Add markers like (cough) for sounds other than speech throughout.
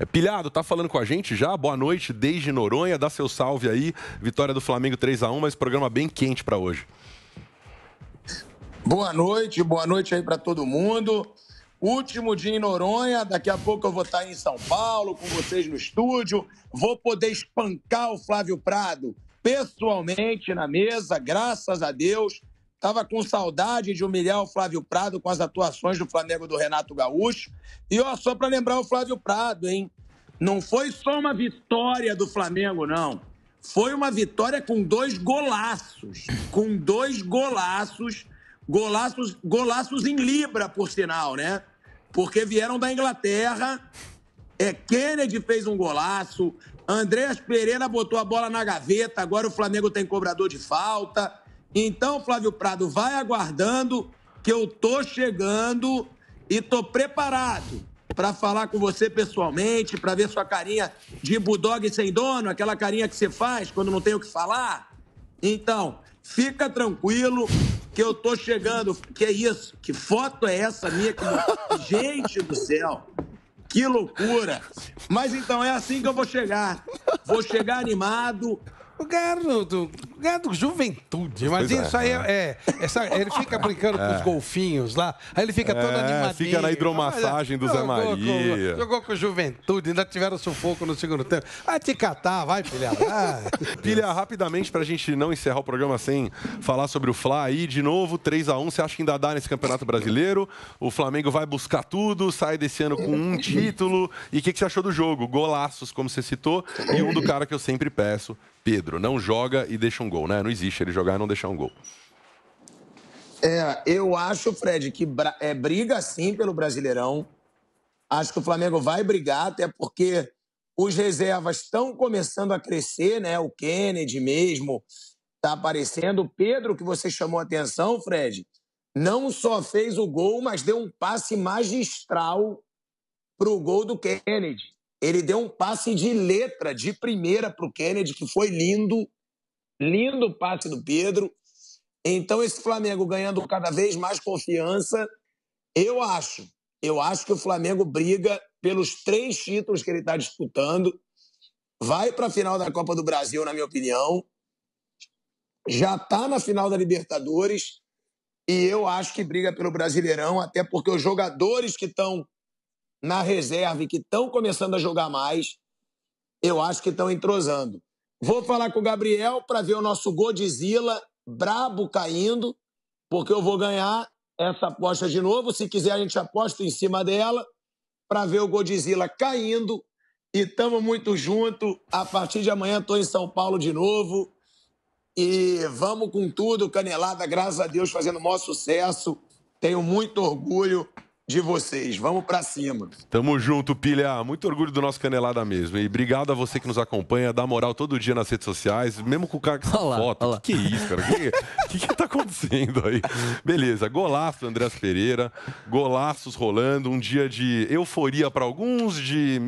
É, Pilhado, tá falando com a gente já? Boa noite, desde Noronha, dá seu salve aí. Vitória do Flamengo 3 a 1 mas programa bem quente para hoje. Boa noite, boa noite aí para todo mundo. Último dia em Noronha, daqui a pouco eu vou estar tá em São Paulo com vocês no estúdio. Vou poder espancar o Flávio Prado pessoalmente na mesa, graças a Deus. Tava com saudade de humilhar o Flávio Prado com as atuações do Flamengo do Renato Gaúcho. E ó, só para lembrar o Flávio Prado, hein? Não foi só uma vitória do Flamengo, não. Foi uma vitória com dois golaços. Com dois golaços. Golaços, golaços em Libra, por sinal, né? Porque vieram da Inglaterra. É, Kennedy fez um golaço. Andréas Pereira botou a bola na gaveta. Agora o Flamengo tem cobrador de falta. Então, Flávio Prado, vai aguardando que eu tô chegando e tô preparado para falar com você pessoalmente, para ver sua carinha de bulldog sem dono, aquela carinha que você faz quando não tem o que falar. Então, fica tranquilo que eu tô chegando. Que é isso? Que foto é essa minha? Que... (laughs) Gente do céu! Que loucura! Mas então é assim que eu vou chegar. Vou chegar animado, o gado do, gado juventude. Imagina, é, isso aí é. é essa, ele fica brincando com é. os golfinhos lá, aí ele fica todo animadinho. É, fica na hidromassagem do Zé Maria. jogou com juventude, ainda tiveram sufoco no segundo tempo. Vai te catar, vai, filha Ah. (laughs) filha rapidamente, pra gente não encerrar o programa sem falar sobre o Fla aí, de novo, 3x1. Você acha que ainda dá nesse Campeonato Brasileiro? O Flamengo vai buscar tudo, sai desse ano com um título. E o que, que você achou do jogo? Golaços, como você citou, e um do cara que eu sempre peço, Pedro. Pedro? Não joga e deixa um gol, né? Não existe ele jogar e não deixar um gol. É, eu acho, Fred, que é, briga sim pelo Brasileirão. Acho que o Flamengo vai brigar, até porque os reservas estão começando a crescer, né? O Kennedy mesmo está aparecendo. O Pedro, que você chamou a atenção, Fred, não só fez o gol, mas deu um passe magistral para o gol do Kennedy. Ele deu um passe de letra, de primeira para o Kennedy, que foi lindo. Lindo passe do Pedro. Então, esse Flamengo ganhando cada vez mais confiança, eu acho. Eu acho que o Flamengo briga pelos três títulos que ele está disputando. Vai para a final da Copa do Brasil, na minha opinião. Já está na final da Libertadores. E eu acho que briga pelo Brasileirão, até porque os jogadores que estão na reserva e que estão começando a jogar mais, eu acho que estão entrosando. Vou falar com o Gabriel para ver o nosso Godzilla brabo caindo, porque eu vou ganhar essa aposta de novo. Se quiser, a gente aposta em cima dela para ver o Godzilla caindo. E tamo muito junto. A partir de amanhã estou em São Paulo de novo. E vamos com tudo, Canelada, graças a Deus, fazendo o maior sucesso. Tenho muito orgulho de vocês. Vamos para cima. Tamo junto, Pilha. Muito orgulho do nosso Canelada mesmo. E obrigado a você que nos acompanha, dá moral todo dia nas redes sociais, mesmo com o cara que olá, foto. Olá. Que, que é isso, cara? O que, que, que tá acontecendo aí? Beleza, golaço Andréas Pereira, golaços rolando, um dia de euforia para alguns, de,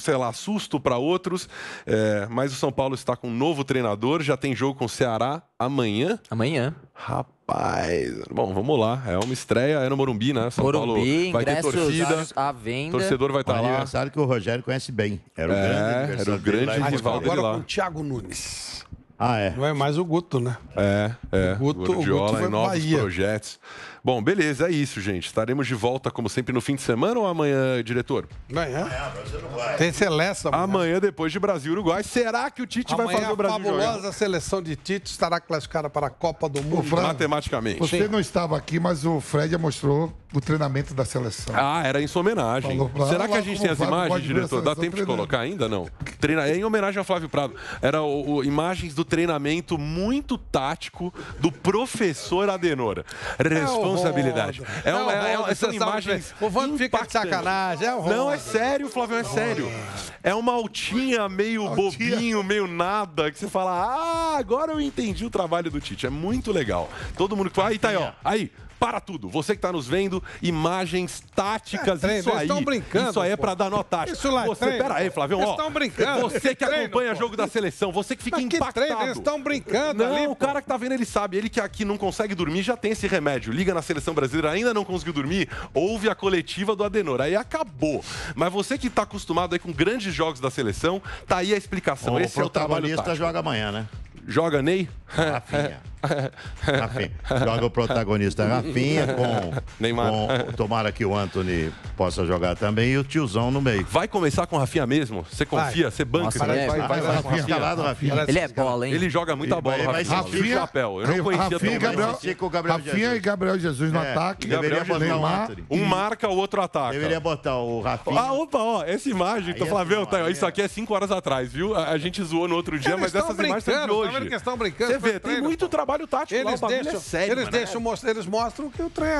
sei lá, susto para outros. É, mas o São Paulo está com um novo treinador, já tem jogo com o Ceará amanhã. Amanhã. Rapaz Rapaz, bom, vamos lá. É uma estreia, é no Morumbi, né? São Morumbi, Paulo vai ter torcida. À venda. Torcedor vai estar tá lá. Aniversário que o Rogério conhece bem. Era o é, grande, era o grande rival dele agora lá. com o Thiago Nunes. Ah, é. Não é mais o Guto, né? É, é. O Guto, o Guto foi é novos projetos. Bom, beleza, é isso, gente. Estaremos de volta, como sempre, no fim de semana ou amanhã, diretor? Amanhã. amanhã Tem seleção. Amanhã. amanhã, depois de Brasil e Uruguai. Será que o Tite amanhã vai fazer o Brasil? A fabulosa jogar? seleção de Tite estará classificada para a Copa do Mundo. Fran, Matematicamente. Você Sim. não estava aqui, mas o Fred mostrou o treinamento da seleção. Ah, era em sua homenagem. Será que a gente tem as imagens, diretor? Dá tempo de colocar ainda? Não. Treina... É em homenagem ao Flávio Prado. Era o, o, imagens do treinamento muito tático do professor Adenora. Responde é, responsabilidade. É, é uma, é, é, essas imagens. O Vando fica de sacanagem. É não, é sério, Flávio, é sério. É uma altinha meio bobinho, meio nada, que você fala, ah, agora eu entendi o trabalho do Tite. É muito legal. Todo mundo que fala, aí, tá aí, ó, aí para tudo. Você que está nos vendo, imagens táticas, é, isso aí. brincando. Isso aí é para dar nota. Isso lá é você, treino, pera aí, Flávio. ó. Estão brincando. Você que treino, acompanha pô. jogo da seleção, você que fica Mas impactado. Que treino, eles estão brincando Não, ali, o cara que tá vendo, ele sabe, ele que aqui não consegue dormir já tem esse remédio. Liga na seleção brasileira, ainda não conseguiu dormir, ouve a coletiva do Adenor. Aí acabou. Mas você que está acostumado aí com grandes jogos da seleção, tá aí a explicação. Bom, esse o é o trabalho joga amanhã, né? Joga Ney? Rafinha. (laughs) Rafinha. Joga o protagonista Rafinha com. (laughs) Neymar. Com, tomara que o Anthony possa jogar também e o tiozão no meio. Vai começar com o Rafinha mesmo? Você confia? Você banca? Nossa, né? vai, vai, vai, vai, vai com Rafinha. Calado, Rafinha. Ele é bola, hein? Ele joga muita bola, Rafinha. Rafinha, chapéu. Eu não conhecia Rafinha, também. Gabriel, Gabriel Rafinha e Gabriel Jesus no é, ataque. Gabriel Neymar. Um marca, o outro ataca. Deveria botar o Rafinha. Ah, opa, ó. Essa imagem, tô é Flavio, tá, é. isso aqui é 5 horas atrás, viu? A, gente zoou no outro dia, mas essas imagens estão de hoje. Tá estão brincando? treino, tem muito pô. trabalho tático eles lá, é deixam, é sério, eles, deixam, eles mostram que o treino,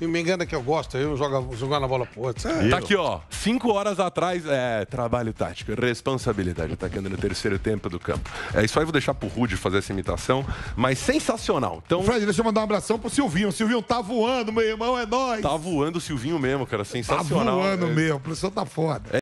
é o, me engana que eu gosto, eu jogo, jogar na bola pro outro. É tá aqui, ó, cinco horas atrás, é, trabalho tático, responsabilidade, tá atacando no terceiro tempo do campo. É isso aí, vou deixar pro Rude fazer essa imitação, mas sensacional. Então... Fred, deixa eu mandar um abração pro Silvinho, o Silvinho tá voando, meu irmão, é nóis. Tá voando o Silvinho mesmo, cara, tá sensacional. Tá voando é. mesmo, o professor tá foda.